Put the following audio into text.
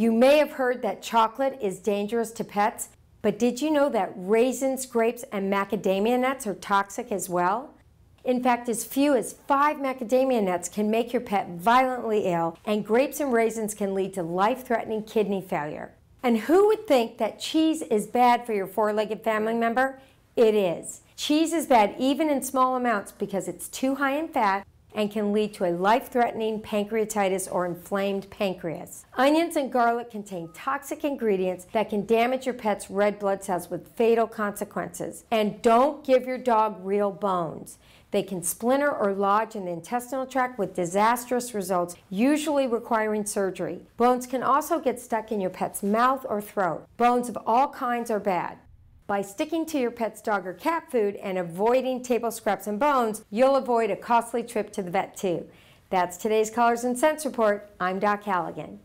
You may have heard that chocolate is dangerous to pets, but did you know that raisins, grapes, and macadamia nuts are toxic as well? In fact, as few as five macadamia nuts can make your pet violently ill, and grapes and raisins can lead to life threatening kidney failure. And who would think that cheese is bad for your four legged family member? It is. Cheese is bad even in small amounts because it's too high in fat and can lead to a life threatening pancreatitis or inflamed pancreas. Onions and garlic contain toxic ingredients that can damage your pet's red blood cells with fatal consequences. And don't give your dog real bones. They can splinter or lodge in the intestinal tract with disastrous results, usually requiring surgery. Bones can also get stuck in your pet's mouth or throat. Bones of all kinds are bad. By sticking to your pet's dog or cat food and avoiding table scraps and bones, you'll avoid a costly trip to the vet too. That's today's Colors and Scents Report. I'm Doc Halligan.